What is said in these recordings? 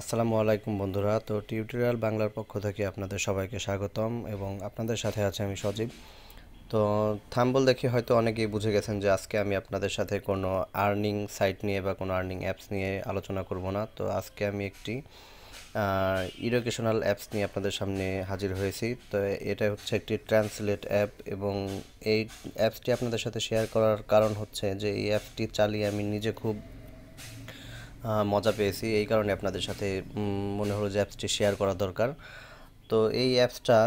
আসসালামু আলাইকুম বন্ধুরা তো টিউটোরিয়াল বাংলার পক্ষ থেকে আপনাদের সবাইকে স্বাগতম এবং আপনাদের সাথে আছে আমি সজীব তো থাম্বল দেখে হয়তো অনেকেই বুঝে গেছেন যে আজকে আমি আপনাদের সাথে কোনো আর্নিং সাইট নিয়ে বা কোনো আর্নিং অ্যাপস নিয়ে আলোচনা করব না তো আজকে আমি একটি ইডুকেশনাল অ্যাপস নিয়ে আপনাদের সামনে হাজির হয়েছি তো এটা হচ্ছে একটি ট্রান্সলেট অ্যাপ এবং এই অ্যাপসটি আপনাদের সাথে শেয়ার করার কারণ হচ্ছে যে এই অ্যাপসটি চালিয়ে আমি নিজে খুব মজা পেয়েছি এই কারণে আপনাদের সাথে মনে হলো যে অ্যাপসটি শেয়ার করা দরকার তো এই অ্যাপসটা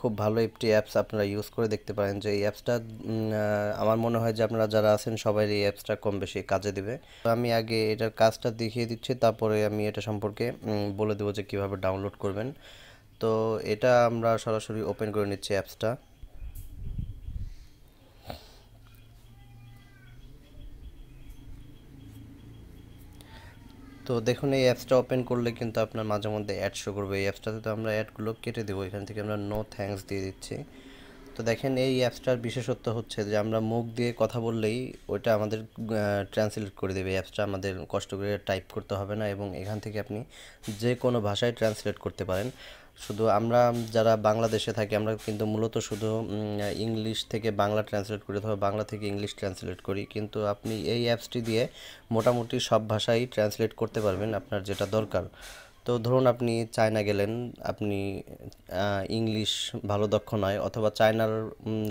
খুব ভালো একটি অ্যাপস আপনারা ইউজ করে দেখতে পারেন যে এই অ্যাপসটা আমার মনে হয় যে আপনারা যারা আছেন সবাই এই অ্যাপসটা কম বেশি কাজে দেবে তো আমি আগে এটার কাজটা দেখিয়ে দিচ্ছি তারপরে আমি এটা সম্পর্কে বলে দেবো যে কীভাবে ডাউনলোড করবেন তো এটা আমরা সরাসরি ওপেন করে নিচ্ছি অ্যাপসটা তো দেখুন এই অ্যাপসটা ওপেন করলে কিন্তু আপনার মাঝে মধ্যে অ্যাড শো করবে এই অ্যাপসটাতে তো আমরা অ্যাডগুলো কেটে দেবো এখান থেকে আমরা নো থ্যাঙ্কস দিয়ে দিচ্ছি তো দেখেন এই অ্যাপসটার বিশেষত্ব হচ্ছে যে আমরা মুখ দিয়ে কথা বললেই ওটা আমাদের ট্রান্সলেট করে দেবে এই অ্যাপসটা আমাদের কষ্ট করে টাইপ করতে হবে না এবং এখান থেকে আপনি যে কোনো ভাষায় ট্রান্সলেট করতে পারেন শুধু আমরা যারা বাংলাদেশে থাকি আমরা কিন্তু মূলত শুধু ইংলিশ থেকে বাংলা ট্রান্সলেট করি অথবা বাংলা থেকে ইংলিশ ট্রান্সলেট করি কিন্তু আপনি এই অ্যাপসটি দিয়ে মোটামুটি সব ভাষাই ট্রান্সলেট করতে পারবেন আপনার যেটা দরকার তো ধরুন আপনি চায়না গেলেন আপনি ইংলিশ ভালো দক্ষ নয় অথবা চায়নার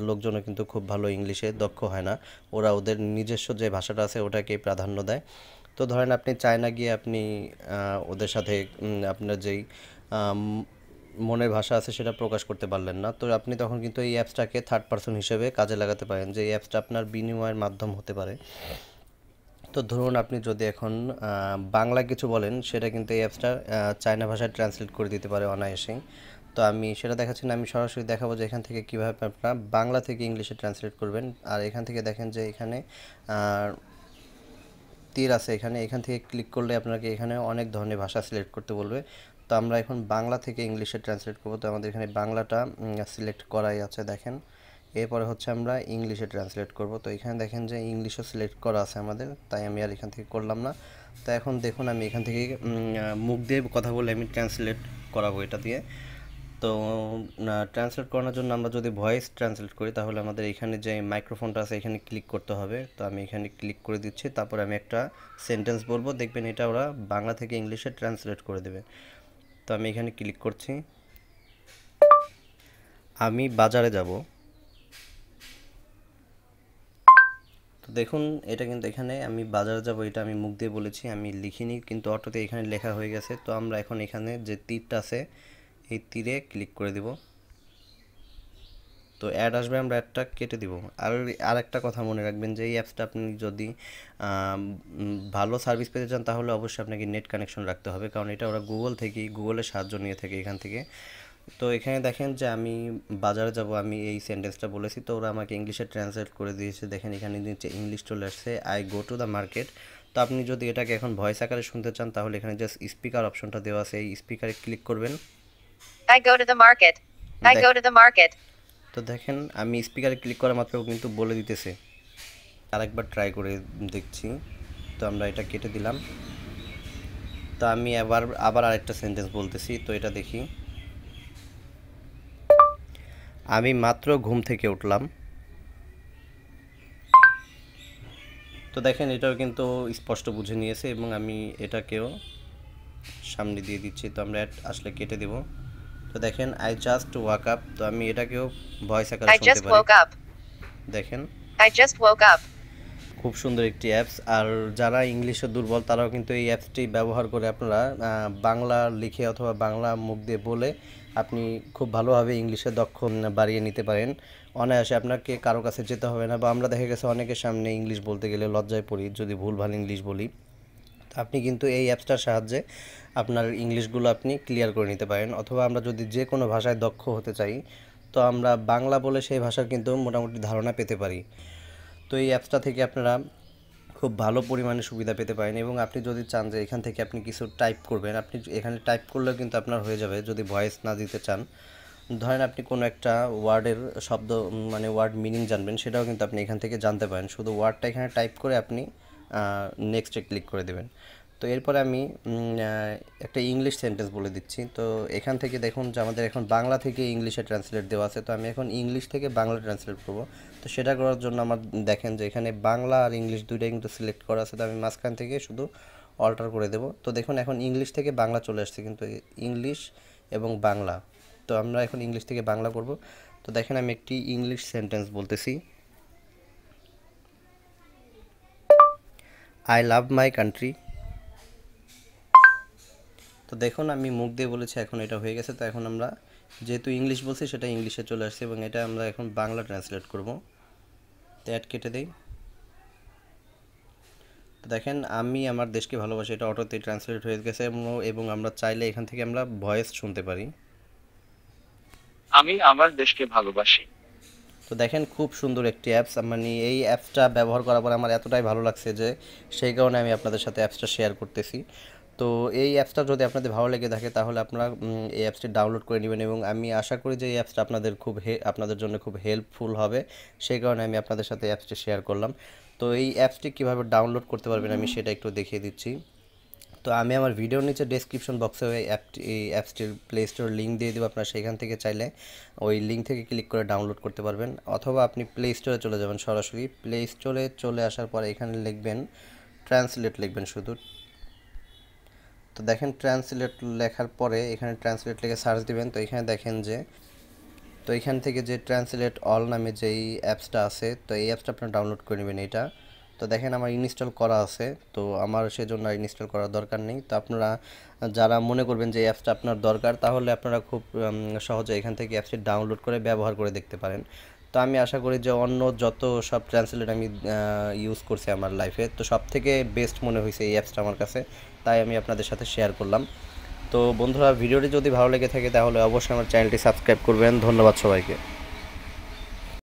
লোকজনও কিন্তু খুব ভালো ইংলিশে দক্ষ হয় না ওরা ওদের নিজস্ব যে ভাষাটা আছে ওটাকেই প্রাধান্য দেয় তো ধরেন আপনি চায়না গিয়ে আপনি ওদের সাথে আপনার যেই মনের ভাষা আছে সেটা প্রকাশ করতে পারলেন না তো আপনি তখন কিন্তু এই অ্যাপসটাকে থার্ড পারসন হিসেবে কাজে লাগাতে পারেন যে এই অ্যাপসটা আপনার বিনিময়ের মাধ্যম হতে পারে তো ধরুন আপনি যদি এখন বাংলা কিছু বলেন সেটা কিন্তু এই অ্যাপসটা চায়না ভাষায় ট্রান্সলেট করে দিতে পারে অনায়াসেই তো আমি সেটা দেখাচ্ছি না আমি সরাসরি দেখাবো যে এখান থেকে কীভাবে আপনার বাংলা থেকে ইংলিশে ট্রান্সলেট করবেন আর এখান থেকে দেখেন যে এখানে তীর আছে এখানে এখান থেকে ক্লিক করলে আপনাকে এখানে অনেক ধরনের ভাষা সিলেক্ট করতে বলবে তো আমরা এখন বাংলা থেকে ইংলিশে ট্রান্সলেট করবো তো আমাদের এখানে বাংলাটা সিলেক্ট করাই আছে দেখেন এরপরে হচ্ছে আমরা ইংলিশে ট্রান্সলেট করব তো এখানে দেখেন যে ইংলিশও সিলেক্ট করা আছে আমাদের তাই আমি আর এখান থেকে করলাম না তো এখন দেখুন আমি এখান থেকে মুখ দিয়ে কথা বলে আমি ট্রান্সলেট করাবো এটা দিয়ে তো ট্রান্সলেট করানোর জন্য আমরা যদি ভয়েস ট্রান্সলেট করি তাহলে আমাদের এখানে যে মাইক্রোফোনটা আছে এখানে ক্লিক করতে হবে তো আমি এখানে ক্লিক করে দিচ্ছি তারপর আমি একটা সেন্টেন্স বলবো দেখবেন এটা ওরা বাংলা থেকে ইংলিশে ট্রান্সলেট করে দেবে তো আমি এখানে ক্লিক করছি আমি বাজারে যাব তো দেখুন এটা কিন্তু এখানে আমি বাজারে যাব এটা আমি মুখ দিয়ে বলেছি আমি লিখিনি কিন্তু অটোতে এখানে লেখা হয়ে গেছে তো আমরা এখন এখানে যে তীরটা আছে এই তীরে ক্লিক করে দেবো তো অ্যাড আসবে আমরা অ্যাডটা কেটে দিব আর আর একটা কথা মনে রাখবেন যে এই অ্যাপসটা আপনি যদি ভালো সার্ভিস পেতে চান তাহলে অবশ্যই আপনাকে নেট কানেকশন রাখতে হবে কারণ এটা ওরা গুগল থেকে গুগলের সাহায্য নিয়ে থাকে এখান থেকে তো এখানে দেখেন যে আমি বাজারে যাব আমি এই সেন্টেন্সটা বলেছি তো ওরা আমাকে ইংলিশে ট্রান্সলেট করে দিয়েছে দেখেন এখানে নিচে ইংলিশ চলে আসছে I go to the market তো আপনি যদি এটাকে এখন ভয়েস আকারে শুনতে চান তাহলে এখানে জাস্ট স্পিকার অপশনটা দেওয়া আছে এই স্পিকারে ক্লিক করবেন I go to the market I go to the market তো দেখেন আমি স্পিকারে ক্লিক করা মাত্র কিন্তু বলে দিতেছে আরেকবার ট্রাই করে দেখছি তো আমরা এটা কেটে দিলাম তো আমি আবার আবার আরেকটা সেন্টেন্স বলতেছি তো এটা দেখি আমি মাত্র ঘুম থেকে উঠলাম তো দেখেন এটাও কিন্তু স্পষ্ট বুঝে নিয়েছে এবং আমি এটাকেও সামনে দিয়ে দিচ্ছি তো আমরা আসলে কেটে দেবো তো দেখেন আই জাস্ট ওয়াক আপ তো আমি এটাকেও ভয়েস আকারে শুনতে পারি দেখেন আই জাস্ট ওয়াক আপ খুব সুন্দর একটি অ্যাপস আর যারা ইংলিশে দুর্বল তারাও কিন্তু এই অ্যাপসটি ব্যবহার করে আপনারা বাংলা লিখে অথবা বাংলা মুখ দিয়ে বলে আপনি খুব ভালোভাবে ইংলিশে দক্ষ বাড়িয়ে নিতে পারেন অনায়াসে আপনাকে কারো কাছে যেতে হবে না বা আমরা দেখা গেছে অনেকের সামনে ইংলিশ বলতে গেলে লজ্জায় পড়ি যদি ভুলভাল ইংলিশ বলি আপনি কিন্তু এই অ্যাপসটার সাহায্যে আপনার ইংলিশগুলো আপনি ক্লিয়ার করে নিতে পারেন অথবা আমরা যদি যে কোনো ভাষায় দক্ষ হতে চাই তো আমরা বাংলা বলে সেই ভাষার কিন্তু মোটামুটি ধারণা পেতে পারি তো এই অ্যাপসটা থেকে আপনারা খুব ভালো পরিমাণে সুবিধা পেতে পারেন এবং আপনি যদি চান যে এখান থেকে আপনি কিছু টাইপ করবেন আপনি এখানে টাইপ করলেও কিন্তু আপনার হয়ে যাবে যদি ভয়েস না দিতে চান ধরেন আপনি কোনো একটা ওয়ার্ডের শব্দ মানে ওয়ার্ড মিনিং জানবেন সেটাও কিন্তু আপনি এখান থেকে জানতে পারেন শুধু ওয়ার্ডটা এখানে টাইপ করে আপনি নেক্সটে ক্লিক করে দেবেন তো এরপরে আমি একটা ইংলিশ সেন্টেন্স বলে দিচ্ছি তো এখান থেকে দেখুন যে আমাদের এখন বাংলা থেকে ইংলিশে ট্রান্সলেট দেওয়া আছে তো আমি এখন ইংলিশ থেকে বাংলা ট্রান্সলেট করব তো সেটা করার জন্য আমার দেখেন যে এখানে বাংলা আর ইংলিশ দুইটাই কিন্তু সিলেক্ট করা আছে তো আমি মাঝখান থেকে শুধু অল্টার করে দেব তো দেখুন এখন ইংলিশ থেকে বাংলা চলে আসছে কিন্তু ইংলিশ এবং বাংলা তো আমরা এখন ইংলিশ থেকে বাংলা করব তো দেখেন আমি একটি ইংলিশ সেন্টেন্স বলতেছি আই লাভ মাই কান্ট্রি তো দেখুন আমি মুখ দিয়ে বলেছি এখন এটা হয়ে গেছে তো এখন আমরা যেহেতু ইংলিশ বলছি সেটা ইংলিশে চলে আসছে এবং এটা আমরা এখন বাংলা ট্রান্সলেট করব তো কেটে দিই তো দেখেন আমি আমার দেশকে ভালোবাসি এটা অটোতে ট্রান্সলেট হয়ে গেছে এবং আমরা চাইলে এখান থেকে আমরা ভয়েস শুনতে পারি আমি আমার দেশকে ভালোবাসি তো দেখেন খুব সুন্দর একটি অ্যাপস মানে এই অ্যাপসটা ব্যবহার করার পর আমার এতটাই ভালো লাগছে যে সেই কারণে আমি আপনাদের সাথে অ্যাপসটা শেয়ার করতেছি তো এই অ্যাপসটা যদি আপনাদের ভালো লেগে থাকে তাহলে আপনারা এই অ্যাপসটি ডাউনলোড করে নেবেন এবং আমি আশা করি যে এই অ্যাপসটা আপনাদের খুব আপনাদের জন্য খুব হেল্পফুল হবে সেই কারণে আমি আপনাদের সাথে অ্যাপসটি শেয়ার করলাম তো এই অ্যাপসটি কীভাবে ডাউনলোড করতে পারবেন আমি সেটা একটু দেখিয়ে দিচ্ছি তো আমি আমার ভিডিওর নিচে ডেসক্রিপশন বক্সে ওই অ্যাপটি এই অ্যাপসটির প্লে স্টোর লিঙ্ক দিয়ে দেবো আপনার সেখান থেকে চাইলে ওই লিঙ্ক থেকে ক্লিক করে ডাউনলোড করতে পারবেন অথবা আপনি প্লে স্টোরে চলে যাবেন সরাসরি প্লে স্টোরে চলে আসার পর এখানে লিখবেন ট্রান্সলেট লিখবেন শুধু তো দেখেন ট্রান্সলেট লেখার পরে এখানে ট্রান্সলেট লিখে সার্চ দিবেন তো এখানে দেখেন যে তো এখান থেকে যে ট্রান্সলেট অল নামে যেই অ্যাপসটা আছে তো এই অ্যাপসটা আপনারা ডাউনলোড করে নেবেন এটা তো দেখেন আমার ইনস্টল করা আছে তো আমার সেজন্য ইনস্টল করার দরকার নেই তো আপনারা যারা মনে করবেন যে অ্যাপসটা আপনার দরকার তাহলে আপনারা খুব সহজে এখান থেকে অ্যাপসটি ডাউনলোড করে ব্যবহার করে দেখতে পারেন তো আমি আশা করি যে অন্য যত সব ট্রান্সলেট আমি ইউজ করছি আমার লাইফে তো সব থেকে বেস্ট মনে হয়েছে এই অ্যাপসটা আমার কাছে তাই আমি আপনাদের সাথে শেয়ার করলাম তো বন্ধুরা ভিডিওটি যদি ভালো লেগে থাকে তাহলে অবশ্যই আমার চ্যানেলটি সাবস্ক্রাইব করবেন ধন্যবাদ সবাইকে